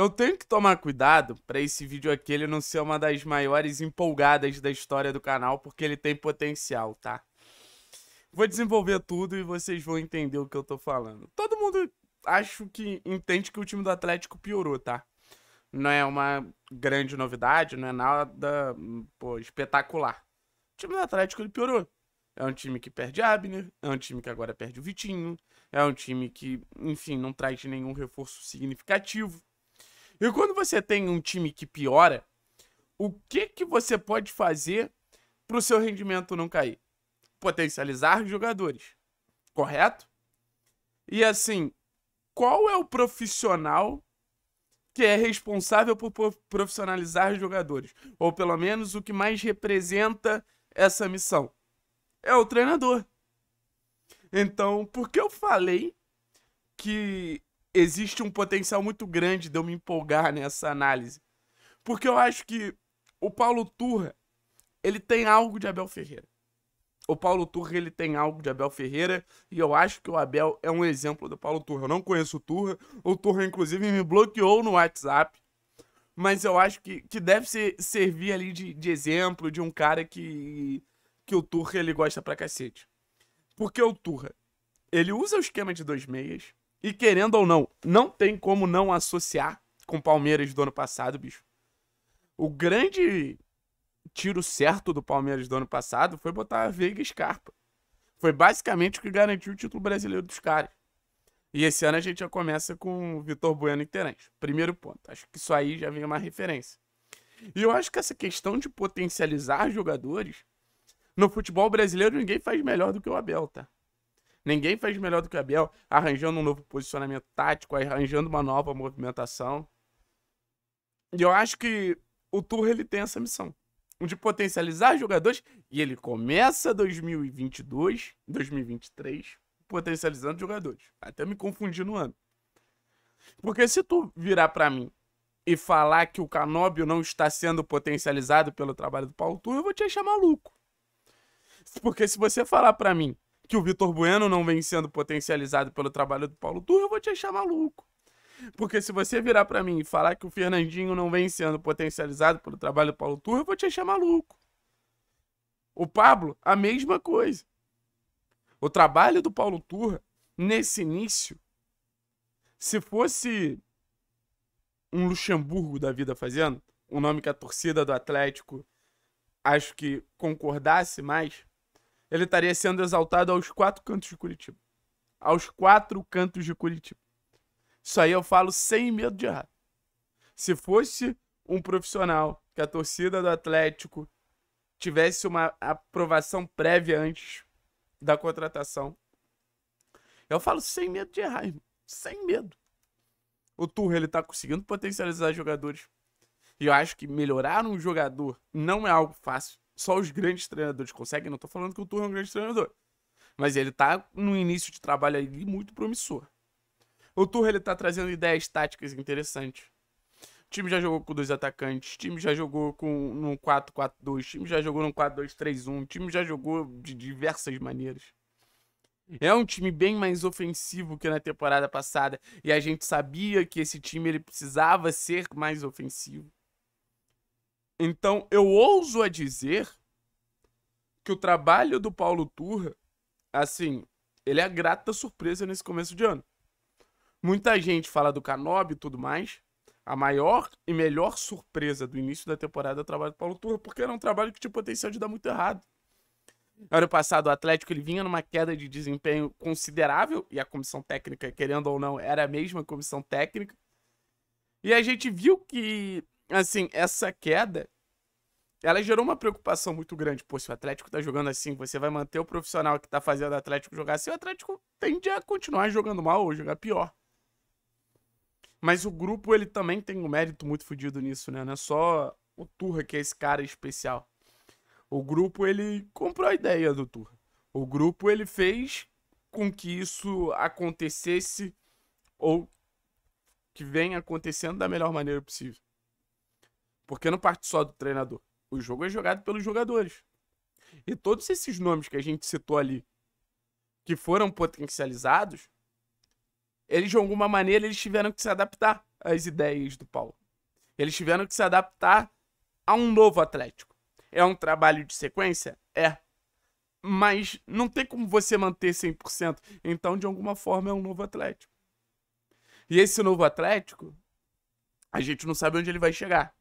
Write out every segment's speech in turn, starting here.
Eu tenho que tomar cuidado para esse vídeo aqui ele não ser uma das maiores empolgadas da história do canal, porque ele tem potencial, tá? Vou desenvolver tudo e vocês vão entender o que eu tô falando. Todo mundo acho que entende que o time do Atlético piorou, tá? Não é uma grande novidade, não é nada pô, espetacular. O time do Atlético ele piorou. É um time que perde Abner, é um time que agora perde o Vitinho, é um time que, enfim, não traz nenhum reforço significativo. E quando você tem um time que piora, o que que você pode fazer para o seu rendimento não cair? Potencializar jogadores, correto? E assim, qual é o profissional que é responsável por profissionalizar jogadores? Ou pelo menos o que mais representa essa missão? É o treinador. Então, por que eu falei que existe um potencial muito grande de eu me empolgar nessa análise. Porque eu acho que o Paulo Turra, ele tem algo de Abel Ferreira. O Paulo Turra, ele tem algo de Abel Ferreira, e eu acho que o Abel é um exemplo do Paulo Turra. Eu não conheço o Turra, o Turra, inclusive, me bloqueou no WhatsApp, mas eu acho que, que deve ser, servir ali de, de exemplo de um cara que, que o Turra, ele gosta pra cacete. Porque o Turra, ele usa o esquema de dois meias, e querendo ou não, não tem como não associar com o Palmeiras do ano passado, bicho. O grande tiro certo do Palmeiras do ano passado foi botar a Veiga e Scarpa. Foi basicamente o que garantiu o título brasileiro dos caras. E esse ano a gente já começa com o Vitor Bueno e Terence. Primeiro ponto. Acho que isso aí já vem uma referência. E eu acho que essa questão de potencializar jogadores, no futebol brasileiro ninguém faz melhor do que o Abel, tá? Ninguém fez melhor do que o Abel, arranjando um novo posicionamento tático, arranjando uma nova movimentação. E eu acho que o Tour ele tem essa missão de potencializar jogadores e ele começa 2022, 2023 potencializando jogadores. Até me confundi no ano. Porque se tu virar para mim e falar que o Canóbio não está sendo potencializado pelo trabalho do Paulo Turra, eu vou te achar maluco. Porque se você falar para mim que o Vitor Bueno não vem sendo potencializado pelo trabalho do Paulo Turra, eu vou te achar maluco. Porque se você virar para mim e falar que o Fernandinho não vem sendo potencializado pelo trabalho do Paulo Turra, eu vou te achar maluco. O Pablo, a mesma coisa. O trabalho do Paulo Turra, nesse início, se fosse um Luxemburgo da vida fazendo, um nome que a torcida do Atlético acho que concordasse mais, ele estaria sendo exaltado aos quatro cantos de Curitiba. Aos quatro cantos de Curitiba. Isso aí eu falo sem medo de errar. Se fosse um profissional que a torcida do Atlético tivesse uma aprovação prévia antes da contratação, eu falo sem medo de errar, irmão. Sem medo. O Turro, ele tá conseguindo potencializar jogadores. E eu acho que melhorar um jogador não é algo fácil só os grandes treinadores conseguem. Não tô falando que o Turro é um grande treinador. Mas ele tá no início de trabalho aí muito promissor. O Turro ele tá trazendo ideias táticas interessantes. O time já jogou com dois atacantes, o time já jogou com um 4-4-2, o time já jogou num 4-2-3-1, o time já jogou de diversas maneiras. É um time bem mais ofensivo que na temporada passada e a gente sabia que esse time ele precisava ser mais ofensivo. Então, eu ouso a dizer que o trabalho do Paulo Turra, assim, ele é a grata surpresa nesse começo de ano. Muita gente fala do Canob e tudo mais. A maior e melhor surpresa do início da temporada é o trabalho do Paulo Turra, porque era um trabalho que tinha potencial de dar muito errado. Ano passado, o Atlético ele vinha numa queda de desempenho considerável, e a comissão técnica, querendo ou não, era a mesma comissão técnica. E a gente viu que assim, essa queda, ela gerou uma preocupação muito grande. Pô, se o Atlético tá jogando assim, você vai manter o profissional que tá fazendo o Atlético jogar assim, o Atlético tende a continuar jogando mal ou jogar pior. Mas o grupo, ele também tem um mérito muito fodido nisso, né? Não é só o Turra que é esse cara especial. O grupo, ele comprou a ideia do Turra. O grupo, ele fez com que isso acontecesse ou que venha acontecendo da melhor maneira possível. Porque não parte só do treinador. O jogo é jogado pelos jogadores. E todos esses nomes que a gente citou ali, que foram potencializados, eles de alguma maneira eles tiveram que se adaptar às ideias do Paulo. Eles tiveram que se adaptar a um novo Atlético. É um trabalho de sequência? É. Mas não tem como você manter 100%. Então, de alguma forma, é um novo Atlético. E esse novo Atlético, a gente não sabe onde ele vai chegar.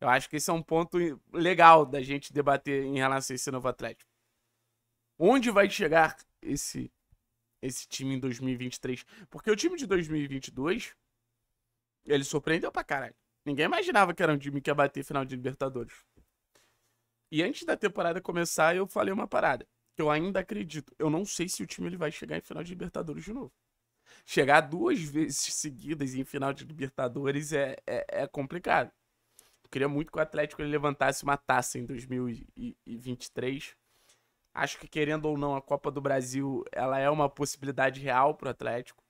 Eu acho que esse é um ponto legal da gente debater em relação a esse novo Atlético. Onde vai chegar esse esse time em 2023? Porque o time de 2022 ele surpreendeu pra caralho. Ninguém imaginava que era um time que ia bater final de Libertadores. E antes da temporada começar, eu falei uma parada. Que eu ainda acredito. Eu não sei se o time ele vai chegar em final de Libertadores de novo. Chegar duas vezes seguidas em final de Libertadores é, é, é complicado queria muito que o Atlético levantasse uma taça em 2023. Acho que, querendo ou não, a Copa do Brasil ela é uma possibilidade real para o Atlético.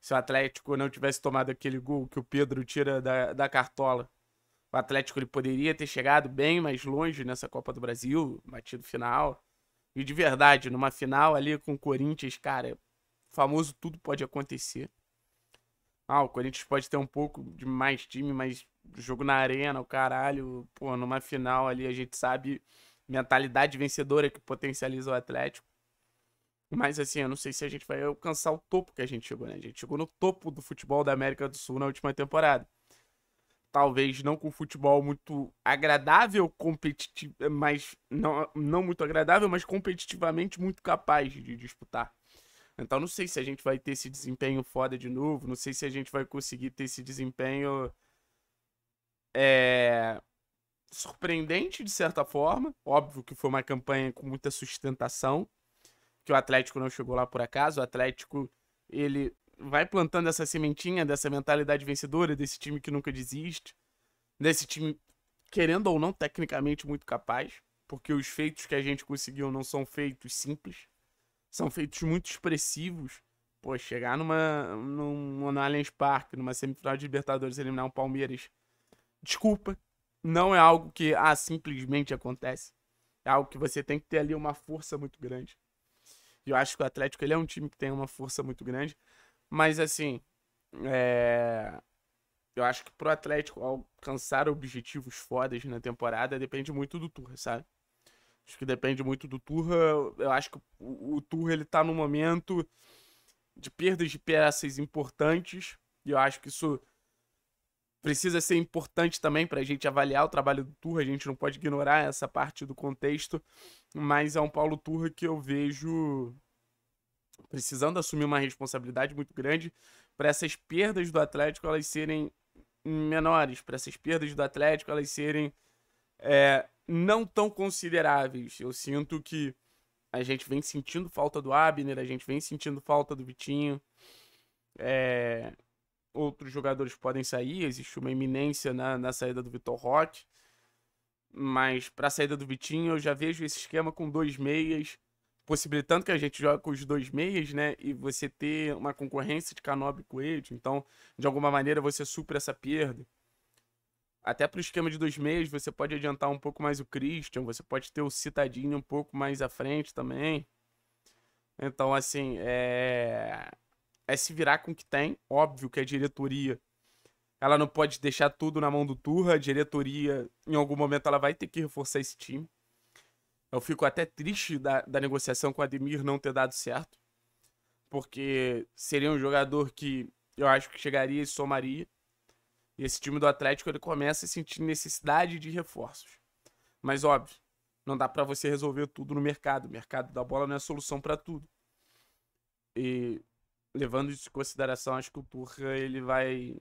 Se o Atlético não tivesse tomado aquele gol que o Pedro tira da, da cartola, o Atlético ele poderia ter chegado bem mais longe nessa Copa do Brasil, batido final. E de verdade, numa final ali com o Corinthians, cara, famoso tudo pode acontecer. Ah, o Corinthians pode ter um pouco de mais time, mas jogo na arena, o caralho, pô, numa final ali a gente sabe mentalidade vencedora que potencializa o Atlético. Mas assim, eu não sei se a gente vai alcançar o topo que a gente chegou, né? A gente chegou no topo do futebol da América do Sul na última temporada. Talvez não com futebol muito agradável, competitivo, mas não, não muito agradável, mas competitivamente muito capaz de disputar. Então não sei se a gente vai ter esse desempenho foda de novo, não sei se a gente vai conseguir ter esse desempenho é surpreendente de certa forma, óbvio que foi uma campanha com muita sustentação, que o Atlético não chegou lá por acaso, o Atlético ele vai plantando essa sementinha dessa mentalidade vencedora desse time que nunca desiste, desse time querendo ou não tecnicamente muito capaz, porque os feitos que a gente conseguiu não são feitos simples são feitos muito expressivos. Pô, chegar numa, num, no Allianz Parque, numa semifinal de Libertadores, eliminar um Palmeiras, desculpa, não é algo que ah, simplesmente acontece. É algo que você tem que ter ali uma força muito grande. E eu acho que o Atlético ele é um time que tem uma força muito grande. Mas assim, é... eu acho que pro Atlético alcançar objetivos fodas na temporada depende muito do Tour, sabe? Acho que depende muito do Turra. Eu acho que o, o Turra ele tá num momento de perdas de peças importantes. E eu acho que isso precisa ser importante também para a gente avaliar o trabalho do Turra. A gente não pode ignorar essa parte do contexto. Mas é um Paulo Turra que eu vejo precisando assumir uma responsabilidade muito grande para essas perdas do Atlético elas serem menores, para essas perdas do Atlético elas serem é, não tão consideráveis. Eu sinto que a gente vem sentindo falta do Abner, a gente vem sentindo falta do Vitinho. É... Outros jogadores podem sair, existe uma iminência na, na saída do Vitor Roque. Mas para a saída do Vitinho, eu já vejo esse esquema com dois meias, possibilitando que a gente jogue com os dois meias, né? E você ter uma concorrência de Canobi e Coelho. Então, de alguma maneira, você supra essa perda até para o esquema de dois meses você pode adiantar um pouco mais o Christian, você pode ter o Citadinho um pouco mais à frente também. Então, assim, é... é se virar com o que tem. Óbvio que a diretoria, ela não pode deixar tudo na mão do Turra. A diretoria, em algum momento, ela vai ter que reforçar esse time. Eu fico até triste da, da negociação com o Ademir não ter dado certo. Porque seria um jogador que eu acho que chegaria e somaria. E esse time do Atlético ele começa a sentir necessidade de reforços. Mas óbvio, não dá para você resolver tudo no mercado. O mercado da bola não é solução para tudo. E levando isso em consideração, acho que o Turra ele vai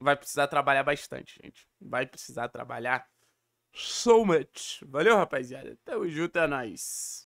vai precisar trabalhar bastante, gente. Vai precisar trabalhar so much. Valeu, rapaziada. Tamo junto, é nóis.